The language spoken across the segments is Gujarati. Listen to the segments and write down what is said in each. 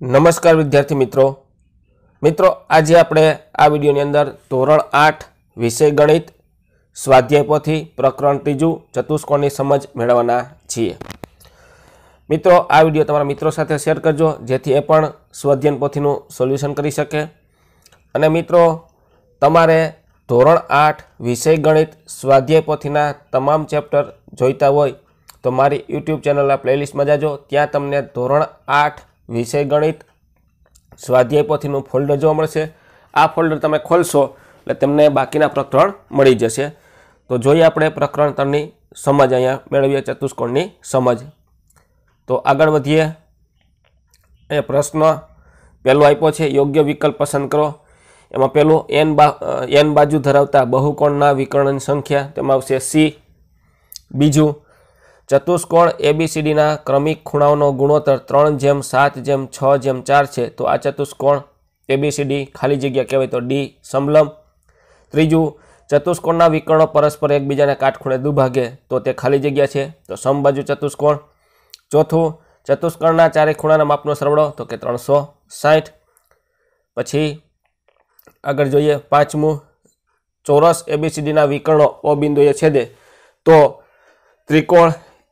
નમસ્કાર વિદ્યાર્થી મિત્રો મિત્રો આજે આપણે આ વિડીયોની અંદર ધોરણ આઠ વિષય ગણિત સ્વાધ્યાય પોથી પ્રકરણ ત્રીજું ચતુષ્કોણની સમજ મેળવવાના છીએ મિત્રો આ વિડીયો તમારા મિત્રો સાથે શેર કરજો જેથી એ પણ સ્વાધ્યાયન પોથીનું સોલ્યુશન કરી શકે અને મિત્રો તમારે ધોરણ આઠ વિષય ગણિત સ્વાધ્યાય પોથીના તમામ ચેપ્ટર જોઈતા હોય તો મારી યુટ્યુબ ચેનલના પ્લેલિસ્ટમાં જાજો ત્યાં તમને ધોરણ આઠ વિષય ગણિત સ્વાધ્યાય પોથીનું ફોલ્ડર જોવા મળશે આ ફોલ્ડર તમે ખોલશો એટલે તમને બાકીના પ્રકરણ મળી જશે તો જોઈએ આપણે પ્રકરણ ત્રણની સમજ અહીંયા મેળવીએ ચતુષ્કોણની સમજ તો આગળ વધીએ એ પ્રશ્ન પહેલો આપ્યો છે યોગ્ય વિકલ્પ પસંદ કરો એમાં પહેલું એન બા એન બાજુ ધરાવતા બહુકોણના વિકર્ણની સંખ્યા તેમાં આવશે સી બીજું ચતુષ્કોણ એબીસીડીના ક્રમિક ખૂણાઓનો ગુણોત્તર ત્રણ જેમ સાત જેમ છ જેમ ચાર છે તો આ ચતુષ્કોણ એબીસીડી ખાલી જગ્યા કહેવાય તો ડી સમલમ ત્રીજું ચતુષ્કોણના વિકર્ણો પરસ્પર એકબીજાને કાટખૂણે દુભાગે તો તે ખાલી જગ્યા છે તો સમબાજુ ચતુષ્કોણ ચોથું ચતુષ્કોણના ચારે ખૂણાના માપનો સરવાળો તો કે ત્રણસો સાઠ પછી આગળ જોઈએ પાંચમું ચોરસ એબીસીડીના વિકર્ણો ઓ બિંદુએ છેદે તો ત્રિકોણ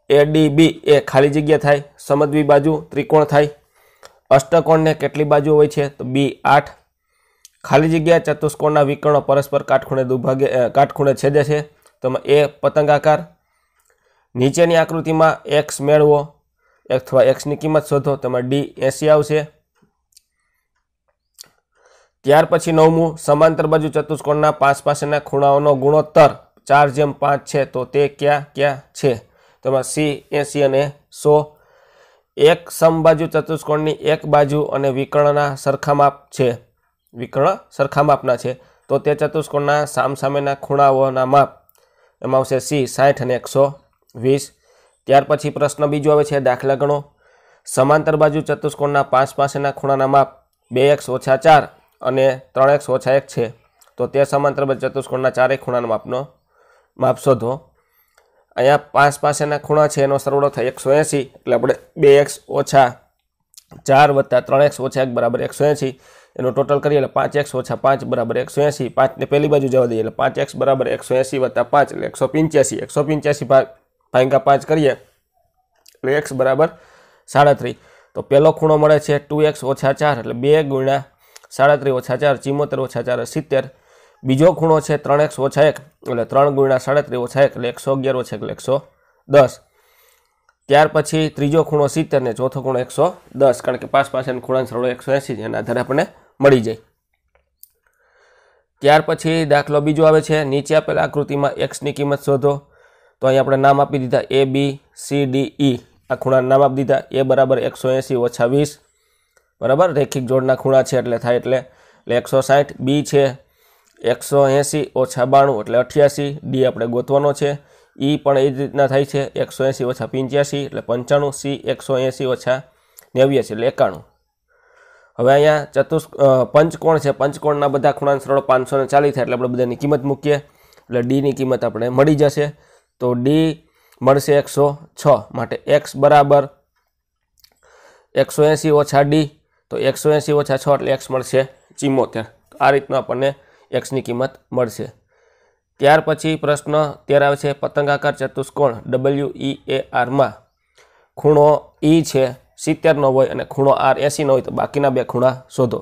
એ ડી બી એ ખાલી જગ્યા થાય સમદ્વી બાજુ ત્રિકોણ થાય અષ્ટકોણને કેટલી બાજુ હોય છે તો બી આઠ ખાલી જગ્યા ચતુષ્કોણના વિકર્ણો પરસ્પર કાટખૂણે દુભાગે કાટખૂણે છેદે છે તો એ પતંગાકાર નીચેની આકૃતિમાં એક્સ મેળવો અથવા એક્સની કિંમત શોધો તેમાં ડી એસી આવશે ત્યાર પછી નવમું સમાંતર બાજુ ચતુષ્કોણના પાસ પાસેના ખૂણાઓનો ગુણોત્તર ચાર જેમ પાંચ છે તો તે ક્યાં ક્યાં છે તેમાં સી એંસી અને સો એક સમબાજુ ચતુષ્કોણની એક બાજુ અને વિકર્ણના સરખા માપ છે વિકર્ણ સરખા માપના છે તો તે ચતુષ્કોણના સામસામેના ખૂણાઓના માપ એમાં આવશે સી સાઠ અને એકસો વીસ ત્યાર પછી પ્રશ્ન બીજો આવે છે દાખલા ગણો સમાંતર બાજુ ચતુષ્કોણના પાંચ પાસેના ખૂણાના માપ બે એક્સ ઓછા ચાર અને ત્રણ એક્સ ઓછા એક છે તો તે સમાંતર બાજુ ચતુષ્કોણના ચારેય ખૂણાના માપનો માપ શોધો અહીંયા પાંચ પાસેના ખૂણા છે એનો સરવાળો થાય એકસો એંસી એટલે આપણે બે એક્સ ઓછા ચાર વત્તા ત્રણ એક્સ ઓછા એક બરાબર એકસો એંસી એનો ટોટલ કરીએ એટલે પાંચ એક્સ ઓછા પાંચ બરાબર એકસો એંસી પાંચને પહેલી બાજુ જવા દઈએ એટલે પાંચ એક્સ બરાબર એકસો એંસી વત્તા પાંચ એટલે એકસો પંચ્યાસી એકસો પંચ્યાસી ભાંગા પાંચ કરીએ એટલે એક્સ બરાબર સાડત્રીસ તો પહેલો ખૂણો મળે છે ટુ એક્સ ઓછા ચાર એટલે બે ગુણ્યા સાડત્રીસ ઓછા ચાર ચિમોતેર ઓછા ચાર સિત્તેર બીજો ખૂણો છે ત્રણ એકસો ઓછા એક એટલે ત્રણ ગુણ્યા સાડત્રીસ ઓછા એક એટલે એકસો અગિયાર ઓછા એટલે એકસો દસ ત્યાર પછી ત્રીજો ખૂણો સિત્તેર ને ચોથો ખૂણો એકસો દસ કારણ કે પાસ પાસેનો ખૂણાનો સરળો એકસો એંસી એના આધારે આપણને મળી જાય ત્યાર પછી દાખલો બીજો આવે છે નીચે આપેલા આકૃતિમાં એક્સની કિંમત શોધો તો અહીં આપણે નામ આપી દીધા એ બી સી ડી ઈ આ ખૂણાના નામ આપી દીધા એ બરાબર એકસો એંસી ઓછા વીસ બરાબર રેખિક જોડના ખૂણા છે એટલે થાય એટલે એટલે એકસો સાઠ બી છે એકસો એંસી ઓછા બાણું એટલે અઠ્યાસી ડી આપણે ગોતવાનો છે ઈ પણ એ જ રીતના થાય છે એકસો એંસી ઓછા પંચ્યાસી એટલે પંચાણું સી એકસો એંસી ઓછા નેવ્યાસી એટલે એકાણું હવે અહીંયા ચતુષ પંચકોણ છે પંચકોણના બધા ખૂણાના સરળ પાંચસો ને ચાલીસ થાય એટલે આપણે બધાની કિંમત મૂકીએ એટલે ડીની કિંમત આપણે મળી જશે તો ડી મળશે એકસો છ માટે એક્સ બરાબર એકસો એંસી ઓછા ડી તો એકસો એંસી ઓછા છ એટલે એક્સ મળશે ચિમોતેર આ રીતનું આપણને એક્સની કિંમત મળશે ત્યાર પછી પ્રશ્ન અત્યારે આવે છે પતંગાકાર ચતુષ્કોણ ડબલ્યુ ઈ e એ આરમાં ખૂણો ઈ e છે સિત્તેરનો હોય અને ખૂણો આર એસીનો હોય તો બાકીના બે ખૂણા શોધો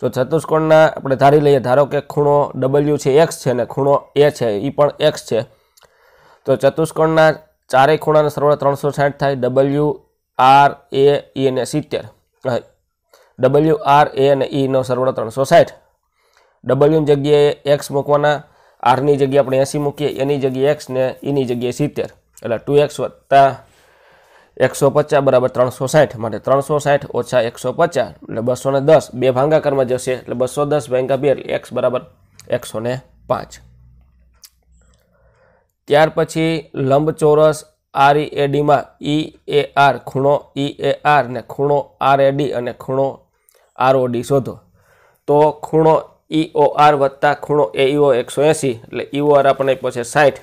જો ચતુષ્કોણના આપણે ધારી લઈએ ધારો કે ખૂણો ડબલ્યુ છે એક્સ છે અને ખૂણો એ છે એ પણ એક્સ છે તો ચતુષ્કોણના ચારેય ખૂણાનો e સરવાળો ત્રણસો સાઠ થાય ડબલ્યુ આર એ ઈ અને સિત્તેર ડબલ્યુ આર એ અને ઈનો સરવાળો ત્રણસો સાઠ ડબલ્યુની જગ્યાએ એક્સ મૂકવાના આરની જગ્યાએ આપણે એંસી મૂકીએ એની e જગ્યાએ એક્સ ને એની e જગ્યાએ સિત્તેર એટલે ટુ એક્સ વત્તા એકસો પચાસ બરાબર ત્રણસો સાઠ માટે ત્રણસો સાઠ ઓછા એકસો પચાસ એટલે બસો ને દસ બે ભાંગાકારમાં જશે એટલે બસો દસ ભાંગા બે એટલે એક્સ બરાબર એકસો ને પાંચ ત્યાર પછી લંબચોરસ આર ઈ એડીમાં ઈ એ આર ખૂણો ઈ એ આર ને ખૂણો આર એ ડી અને ખૂણો આર ઓ ડી શોધો તો ખૂણો ઈઓઆર વત્તા ખૂણો એ ઈઓ એકસો એંસી એટલે ઈઓઆર આપણને પછી સાઠ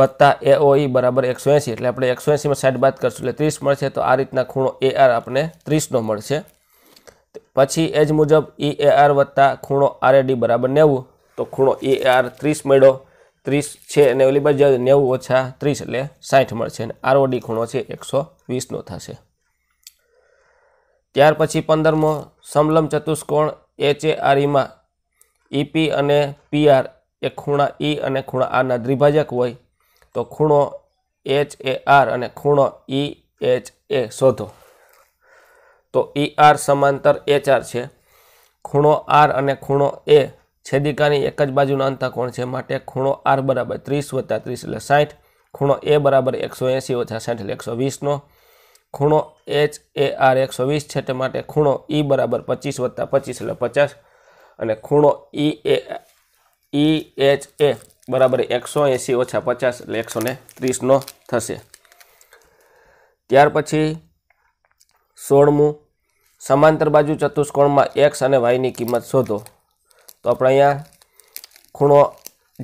વત્તા ઈ બરાબર એકસો એંસી એટલે આપણે એકસો એંસીમાં સાઠ બાદ કરશું એટલે ત્રીસ મળશે તો આ રીતના ખૂણો એ આર આપણને ત્રીસનો મળશે પછી એ જ મુજબ ઈ એ આર વત્તા ખૂણો આર આરએડી બરાબર નેવું તો ખૂણો ઈ આર ત્રીસ મળ્યો ત્રીસ છે અને ઓલી બાજુ નેવું ઓછા ત્રીસ એટલે સાઠ મળશે અને આરઓડી ખૂણો છે એકસો વીસનો થશે ત્યાર પછી પંદરમો સમલમ ચતુષ્કોણ એચએઆરઈમાં ઈપી અને પીઆર એ ખૂણા ઈ અને ખૂણા આરના દ્વિભાજક હોય તો ખૂણો એચ એ આર અને ખૂણો ઈ એચ એ શોધો તો ઈ આર સમાંતર એચ આર છે ખૂણો આર અને ખૂણો એ છેદિકાની એક જ બાજુના અંતઃકોણ છે માટે ખૂણો આર બરાબર ત્રીસ વત્તા ત્રીસ એટલે સાઠ ખૂણો એ બરાબર એકસો એંસી ઓછા સાઠ એટલે એકસો વીસનો ખૂણો એચ એ આર એકસો વીસ છે તે માટે ખૂણો ઈ e બરાબર પચીસ વત્તા પચીસ એટલે પચાસ અને ખૂણો ઈ એ ઈ એચ એ બરાબર એકસો એંસી ઓછા પચાસ એટલે એકસો ને ત્રીસનો થશે ત્યાર પછી સોળમું સમાંતર બાજુ ચતુષ્કોણમાં એક્સ અને વાયની કિંમત શોધો તો આપણે અહીંયા ખૂણો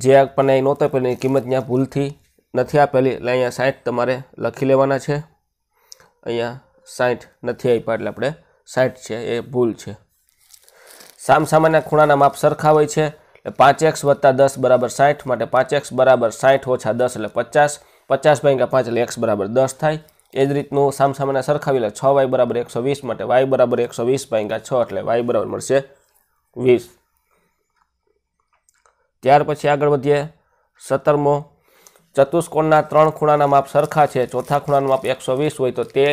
જે પણ અહીં નહોતો પેલી કિંમત ત્યાં ભૂલથી નથી આપેલી એટલે અહીંયા સાહેબ તમારે લખી લેવાના છે અહીંયા સાઠ નથી આપ્યા એટલે આપણે સાઠ છે એ ભૂલ છે સામ સામસામાના ખૂણાના માપ સરખા હોય છે એટલે પાંચ એક્સ વત્તા દસ બરાબર સાઠ માટે પાંચ એક્સ બરાબર સાઠ ઓછા દસ એટલે પચાસ પચાસ ભાગ્યા પાંચ એટલે એક્સ બરાબર દસ થાય એ જ રીતનું સરખાવી લે છ વાય બરાબર એકસો વીસ માટે વાય બરાબર એકસો વીસ ભાગ્યા છ એટલે વાય બરાબર મળશે વીસ ત્યાર પછી આગળ વધીએ સત્તરમો ચતુષ્કોણના ત્રણ ખૂણાના માપ સરખા છે ચોથા ખૂણાનું માપ એકસો વીસ હોય તો તે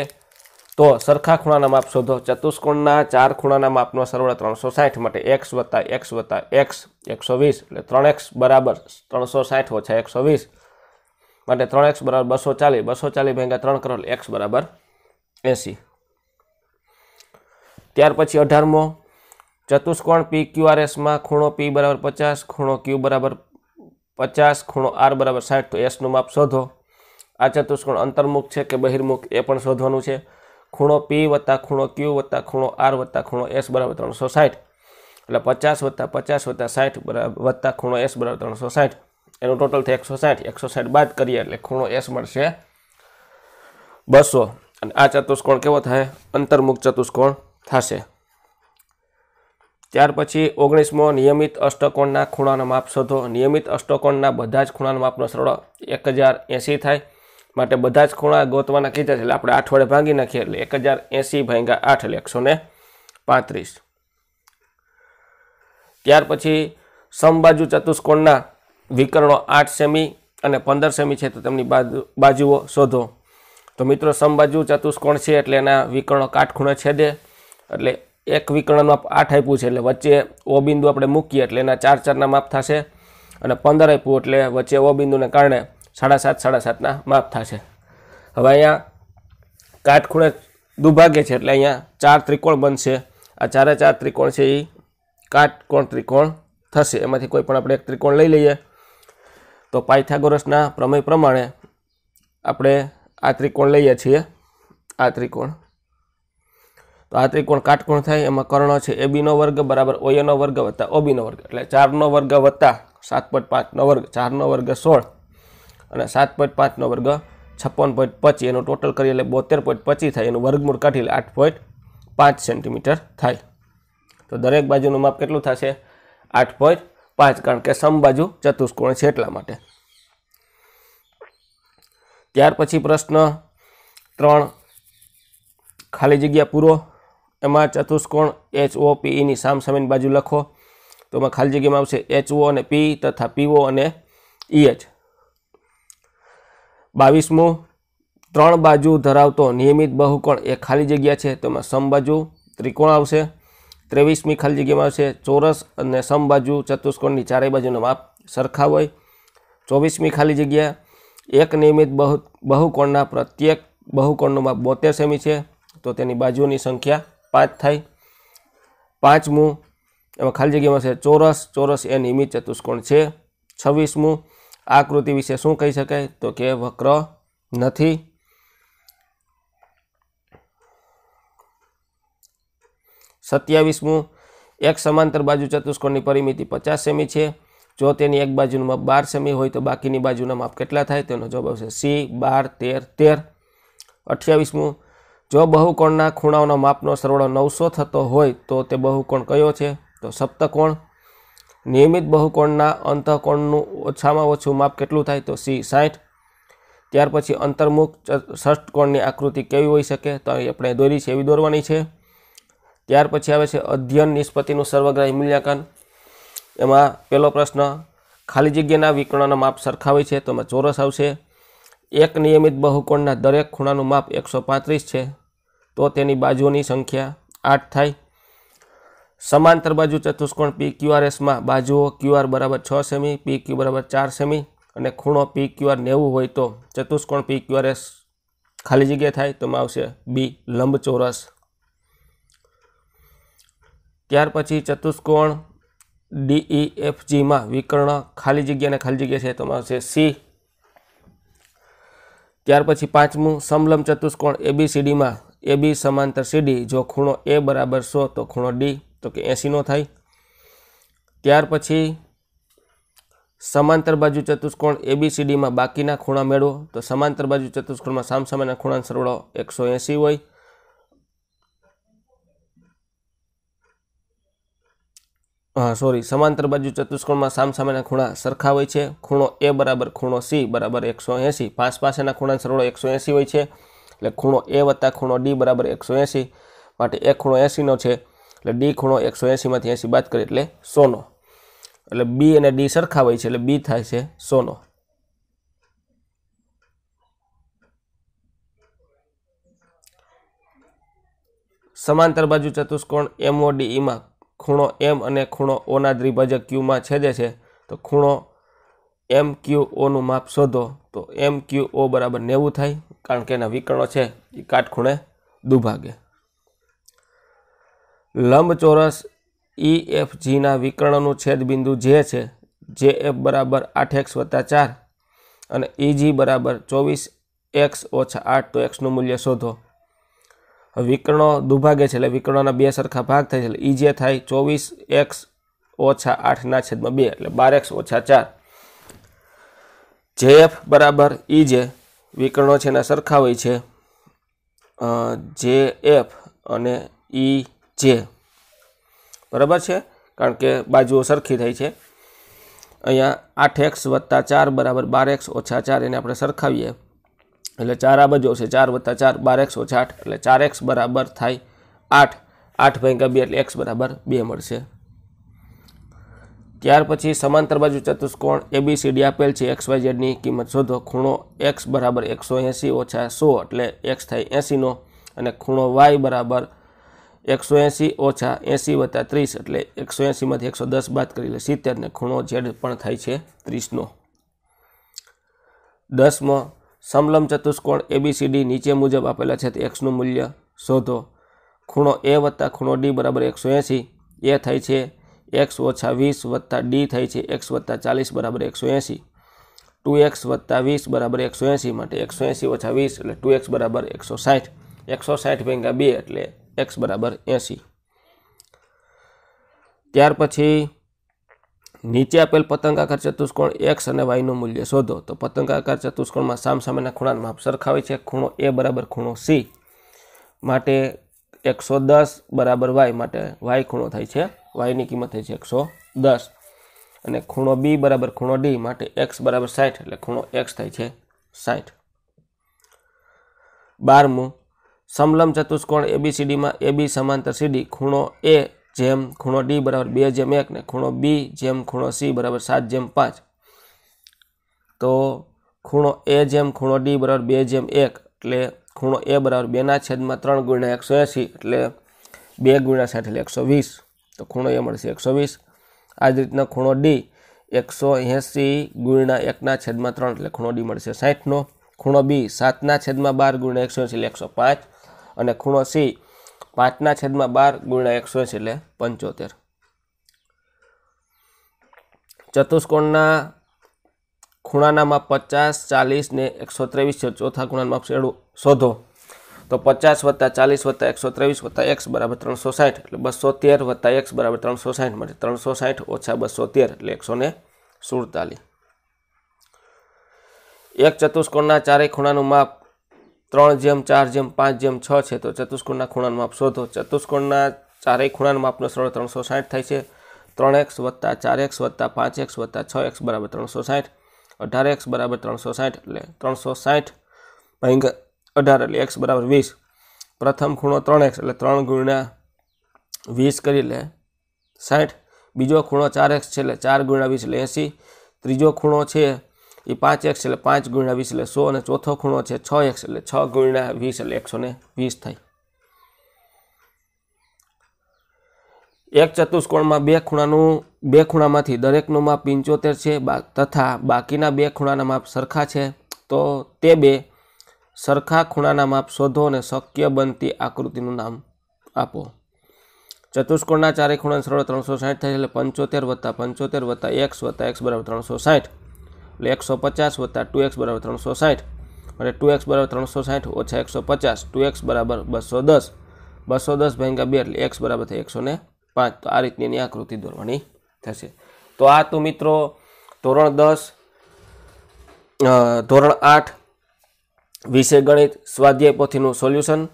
તો સરખા ખૂણાના માપ શોધો ચતુષ્કોણના ચાર ખૂણાના માપનો સરવાળો ત્રણસો સાઠ માટે એક્સ વત્તા એક્સ વત્તા એક્સ એકસો વીસ એટલે ત્રણ એક્સ બરાબર ત્રણસો સાઠ ઓછા એકસો વીસ માટે ત્રણ એક્સ બરાબર બસો ચાલીસ બસો ચાલીસ ભેગા ત્રણ કરોડ એક્સ બરાબર એંસી ત્યાર પછી અઢારમો ચતુષ્કોણ પી એસમાં ખૂણો પી બરાબર પચાસ ખૂણો ક્યુ બરાબર પચાસ ખૂણો આર બરાબર સાઠ તો એસનું માપ શોધો આ ચતુષ્કોણ અંતર્મુખ છે કે બહિર્મુખ એ પણ શોધવાનું છે ખૂણો પી વત્તા ખૂણો ક્યુ વત્તા ખૂણો આર વત્તા ખૂણો એસ બરાબર ત્રણસો સાઠ એટલે પચાસ વત્તા પચાસ વત્તા સાઠ બરાબર વત્તા ખૂણો એસ બરાબર ત્રણસો સાઠ એનું ટોટલ થાય એકસો સાઠ એકસો સાઠ બાદ કરીએ એટલે ખૂણો એસ મળશે બસો અને આ ચતુષ્કોણ કેવો થાય અંતર્મુખ ચતુષ્કોણ થશે ત્યાર પછી ઓગણીસમો નિયમિત અષ્ટકોણના ખૂણાનો માપ શોધો નિયમિત અષ્ટકોણના બધા જ ખૂણાના માપનો સરળ એક હજાર એંસી થાય માટે બધા જ ખૂણા ગોતવાના કીધા છે એટલે આપણે આઠ વડે ભાગી નાખીએ એટલે એક હજાર એંસી ભાંગ્યા આઠ એટલે એકસો ને પાંત્રીસ ત્યાર પછી સમબાજુ ચતુષ્કોણના વિકર્ણો આઠ સેમી અને પંદર સેમી છે તો તેમની બાજુ બાજુઓ શોધો તો મિત્રો સમબાજુ ચતુષ્કોણ છે એટલે એના વિકર્ણો કાટખૂણે છેદે એટલે એક વિકર્ણનું માપ આઠ આપ્યું છે એટલે વચ્ચે ઓ બિંદુ આપણે મૂકીએ એટલે એના ચાર ચારના માપ થશે અને પંદર આપ્યું એટલે વચ્ચે ઓ બિંદુને કારણે સાડા સાત સાડા સાતના માપ થશે હવે અહીંયા કાટખૂણે દુભાગે છે એટલે અહીંયા ચાર ત્રિકોણ બનશે આ ચારે ચાર ત્રિકોણ છે એ કાટકોણ ત્રિકોણ થશે એમાંથી કોઈ પણ આપણે એક ત્રિકોણ લઈ લઈએ તો પાયથાગોરસના પ્રમેય પ્રમાણે આપણે આ ત્રિકોણ લઈએ છીએ આ ત્રિકોણ તો આ ત્રિકોણ કાટકોણ થાય એમાં કર્ણ છે એ બીનો વર્ગ બરાબર ઓયનો વર્ગ વત્તા ઓબીનો વર્ગ એટલે ચારનો વર્ગ વત્તા સાત પોઈન્ટ પાંચનો વર્ગ ચારનો વર્ગ સોળ અને સાત પોઈન્ટ પાંચનો વર્ગ છપ્પન પોઈન્ટ પચીસ એનું ટોટલ કરીએ એટલે બોતેર પોઈન્ટ પચીસ થાય એનું વર્ગમૂળ કાઢી એટલે આઠ પોઈન્ટ પાંચ સેન્ટીમીટર થાય તો દરેક બાજુનું માપ કેટલું થશે આઠ પોઈન્ટ પાંચ કારણ કે સમબાજુ ચતુષ્કોણ છે એટલા માટે ત્યાર પછી પ્રશ્ન ત્રણ ખાલી જગ્યા પૂરો એમાં ચતુષ્કોણ એચ ઓ પીઈની સામસામેની બાજુ લખો તો એમાં ખાલી જગ્યામાં આવશે એચ ઓ અને પી તથા પીઓ અને ઈએચ e બાવીસમું ત્રણ બાજુ ધરાવતો નિયમિત બહુકોણ એ ખાલી જગ્યા છે તો એમાં સમબાજુ ત્રિકોણ આવશે ત્રેવીસમી ખાલી જગ્યામાં આવશે ચોરસ અને સમબાજુ ચતુષ્કોણની ચારેય બાજુનો માપ સરખા હોય ચોવીસમી ખાલી જગ્યા એક નિયમિત બહુ બહુકોણના પ્રત્યેક બહુકોણનું માપ બોતેર સેમી છે તો તેની બાજુની સંખ્યા પાંચ થાય પાંચમું એમાં ખાલી જગ્યામાં છે ચોરસ ચોરસ એ નિયમિત ચતુષ્કોણ છે છવ્વીસમું આકૃતિ વિશે શું કહી શકાય તો કે વક્ર નથી સત્યાવીસમું એક સમાંતર બાજુ ચતુષ્કોણની પરિમિતિ પચાસ સેમી છે જો તેની એક બાજુનું માપ બાર સેમી હોય તો બાકીની બાજુના માપ કેટલા થાય તેનો જવાબ આવશે સી બાર તેર તેર અઠ્યાવીસમું જો બહુકોણના ખૂણાઓનો માપનો સરવાળો નવસો થતો હોય તો તે બહુકોણ કયો છે તો સપ્તકોણ નિયમિત બહુકોણના અંતઃકોણનું ઓછામાં ઓછું માપ કેટલું થાય તો સી સાઠ ત્યાર પછી અંતર્મુખ ષષ્ઠકોણની આકૃતિ કેવી હોઈ શકે તો આપણે દોરી છે એવી દોરવાની છે ત્યાર પછી આવે છે અધ્યયન નિષ્પત્તિનું સર્વગ્રાહી મૂલ્યાંકન એમાં પહેલો પ્રશ્ન ખાલી જગ્યાના વિકર્ણના માપ સરખા હોય છે તો એમાં ચોરસ આવશે એક નિયમિત બહુકોણના દરેક ખૂણાનું માપ એકસો પાંત્રીસ છે તો તેની બાજુઓની સંખ્યા આઠ થાય સમાંતર બાજુ ચતુષ્કોણ પી ક્યુઆરએસમાં બાજુઓ ક્યુઆર બરાબર છ સેમી પી ક્યુ બરાબર ચાર સેમી અને ખૂણો પી ક્યુઆર નેવું હોય તો ચતુષ્કોણ પી ક્યુઆરએસ ખાલી જગ્યા થાય તો આવશે બી લંબચોરસ ત્યાર પછી ચતુષ્કોણ ડીઈ એફજીમાં e વિકર્ણ ખાલી જગ્યાને ખાલી જગ્યા છે તો આવશે સી ત્યાર પછી પાંચમું સમલંબ ચતુષ્કોણ એબીસીડીમાં એ બી સમાંતર સીડી જો ખૂણો એ બરાબર સો તો ખૂણો ડી તો કે એંસીનો થાય ત્યાર પછી સમાંતર બાજુ ચતુષ્કોણ એબીસીડીમાં બાકીના ખૂણા મેળવો તો સમાંતર બાજુ ચતુષ્કોણમાં સામસામેના ખૂણાનો સરવાળો એકસો એંસી હોય હા સોરી સમાંતર બાજુ ચતુષ્કોણમાં સામસામેના ખૂણા સરખા હોય છે ખૂણો એ બરાબર ખૂણો સી બરાબર એકસો એંસી પાસ પાસેના ખૂણાનો સરવાળો એકસો એંસી હોય છે એટલે ખૂણો એ વત્તા ખૂણો ડી બરાબર એકસો એંસી માટે એ ખૂણો એંસીનો છે એટલે ડી ખૂણો એકસો એંસીમાંથી એંસી બાદ કરીએ એટલે સોનો એટલે બી અને ડી સરખા હોય છે એટલે બી થાય છે સોનો સમાંતર બાજુ ચતુષ્કોણ એમઓડીઈમાં ખૂણો એમ અને ખૂણો ઓના દ્વિભાજક ક્યુમાં છેદે છે તો ખૂણો એમ ક્યુ ઓનું માપ શોધો તો એમ ક્યુ ઓ બરાબર નેવું થાય કારણ કે એના વિકર્ણો છે એ કાટખૂણે દુભાગે લંબચોરસ ઈ e એફ જીના વિકર્ણનું છેદબિંદુ જે છે જે એફ બરાબર આઠ એક્સ વત્તા ચાર અને ઈજી e બરાબર ચોવીસ એક્સ ઓછા આઠ તો એક્સનું મૂલ્ય શોધો વિકર્ણો દુભાગે છે એટલે વિકર્ણોના બે સરખા ભાગ થાય છે એટલે ઈ e જે થાય ચોવીસ એક્સ ઓછા આઠના છેદમાં બે એટલે બાર એક્સ ઓછા ચાર જેએફ બરાબર ઈ જે વિકર્ણો છે એના સરખા હોય છે જે એફ અને ઈ જે બરાબર છે કારણ કે બાજુઓ સરખી થઈ છે અહીંયા આઠ એક્સ વત્તા ચાર બરાબર બાર એક્સ ઓછા ચાર એને આપણે સરખાવીએ એટલે ચાર આ બાજુ આવશે ચાર વત્તા ચાર બાર એક્સ ઓછા આઠ એટલે ચાર એક્સ બરાબર થાય આઠ આઠ ભાઈ બે એટલે એક્સ બરાબર બે મળશે ત્યાર પછી સમાંતર બાજુ ચતુષ્કોણ એબીસીડી આપેલ છે એક્સ વાય ઝેડની કિંમત શોધો ખૂણો એક્સ બરાબર એકસો એંસી ઓછા સો એટલે એક્સ થાય એંસીનો અને ખૂણો વાય બરાબર એકસો એંસી ઓછા એંસી વત્તા ત્રીસ એટલે એકસો એંસીમાંથી એકસો દસ બાદ કરી લે સિત્તેરને ખૂણો ઝેડ પણ થાય છે ત્રીસનો દસમો સમલમ ચતુષ્કોણ એબીસીડી નીચે મુજબ આપેલા છે તે એક્સનું મૂલ્ય શોધો ખૂણો એ વત્તા ખૂણો ડી બરાબર એકસો એંસી એ થાય છે એક્સ ઓછા વીસ વત્તા ડી થાય છે એક્સ વત્તા ચાલીસ બરાબર એકસો એંસી ટુ એક્સ વત્તા વીસ બરાબર એકસો એંસી માટે એકસો એંસી ઓછા વીસ એટલે ટુ એક્સ બરાબર એકસો સાઠ એકસો સાઠ ભેગા બે એટલે એક્સ બરાબર એંસી ત્યાર પછી નીચે આપેલ પતંગાકાર ચતુષ્કોણ એક્સ અને વાયનું મૂલ્ય શોધો તો પતંગાકાર ચતુષ્કોણમાં સામસામેના ખૂણાના માપ સરખાવે છે ખૂણો એ બરાબર ખૂણો સી માટે એકસો દસ બરાબર વાય માટે વાય ખૂણો થાય છે વાયની કિંમત થઈ છે એકસો દસ અને ખૂણો બી બરાબર ખૂણો ડી માટે એક્સ બરાબર સાઠ એટલે ખૂણો એક્સ થાય છે સાઠ બારમું સમલમ ચતુષ્કોણ એબીસીડીમાં એબી સમાંતર સીડી ખૂણો એ જેમ ખૂણો ડી બરાબર બે જેમ એક ને ખૂણો બી જેમ ખૂણો સી બરાબર સાત જેમ પાંચ તો ખૂણો એ જેમ ખૂણો ડી બરાબર બે જેમ એક એટલે ખૂણો એ બરાબર બેના છેદમાં ત્રણ ગુણ્યા એકસો એસી એટલે બે ગુણ્યા સાઠ એટલે એકસો વીસ તો ખૂણો એ મળશે એકસો વીસ આ જ રીતના ખૂણો ડી એકસો એંસી ગુણ્યા એકના છેદમાં ત્રણ એટલે ખૂણો ડી મળશે સાહીઠનો ખૂણો બી સાતના છેદમાં બાર ગુણ્યા એકસો એંસી એટલે એકસો પાંચ અને ખૂણો સી પાંચના છેદમાં બાર ગુણ્યા એકસો એંસી એટલે પંચોતેર ચતુષ્કોણના ખૂણાનામાં પચાસ ચાલીસ ને એકસો ત્રેવીસ છે ચોથા ખૂણાના માપ શોધો તો પચાસ વત્તા ચાલીસ વત્તા એકસો ત્રેવીસ વત્તા એક્સ બરાબર ત્રણસો સાઠ એટલે બસો તેર વત્તા એક્સ બરાબર ત્રણસો સાઠ મળે ત્રણસો સાઠ ઓછા બસો તેર એટલે એકસો ને સુડતાલીસ એક ચતુષ્કોણના ચારેય ખૂણાનું માપ ત્રણ જેમ ચાર જેમ પાંચ જેમ છ છે તો ચતુષ્કોણના ખૂણાનું માપ શોધો ચતુષ્કોણના ચારેય ખૂણાનું માપનો સરળ ત્રણસો સાઠ થાય છે ત્રણ એક્સ વત્તા ચાર એક્સ વત્તા પાંચ એક્સ વત્તા છ એક્સ બરાબર ત્રણસો સાઠ અઢાર એક્સ બરાબર ત્રણસો સાઠ એટલે ત્રણસો સાઠ ભાંગ્યા અઢાર એટલે એક્સ બરાબર વીસ પ્રથમ ખૂણો ત્રણ એક્સ એટલે ત્રણ ગુણ્યા વીસ કરી લે સાઠ બીજો ખૂણો ચાર એક્સ છે એટલે ચાર ગુણ્યા વીસ એટલે એંસી ત્રીજો ખૂણો છે એ પાંચ એક્સ એટલે પાંચ ગુણ્યા વીસ એટલે સો અને ચોથો ખૂણો છે છ એક્સ એટલે છ ગુણ્યા વીસ એટલે એકસો ને વીસ થાય એક ચતુષ્કોણમાં બે ખૂણાનું બે ખૂણામાંથી દરેકનું માપ પંચોતેર છે તથા બાકીના બે ખૂણાના માપ સરખા છે તો તે બે સરખા ખૂણાના માપ શોધો અને શક્ય બનતી આકૃતિનું નામ આપો ચતુષ્કોણના ચારે ખૂણા સરળ ત્રણસો સાઠ થાય એટલે પંચોતેર વત્તા પંચોતેર વત્તા એક્સ વત્તા એક્સ બરાબર ત્રણસો સાઠ એટલે એકસો પચાસ વત્તા ટુ એક્સ બરાબર ત્રણસો સાઠ અને ટુ એક્સ બરાબર ત્રણસો સાઠ ઓછા એકસો પચાસ ટુ એક્સ બરાબર બસો દસ બસો દસ ભાંગ્યા બે એટલે એક્સ બરાબર થાય એકસો ને પાંચ તો આ રીતની એની આકૃતિ દોરવાની થશે તો આ તો મિત્રો ધોરણ દસ ધોરણ આઠ વિષય ગણિત સ્વાધ્યાય પોથીનું સોલ્યુશન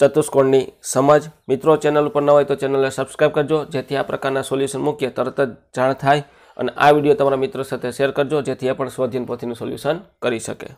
ચતુષ્કોણની સમજ મિત્રો ચેનલ ઉપર ન હોય તો ચેનલને સબસ્ક્રાઈબ કરજો જેથી આ પ્રકારના સોલ્યુશન મૂકીએ તરત જ જાણ થાય અને આ વિડીયો તમારા મિત્રો સાથે શેર કરજો જેથી એ પણ સ્વાધ્યાય પોથીનું સોલ્યુશન કરી શકે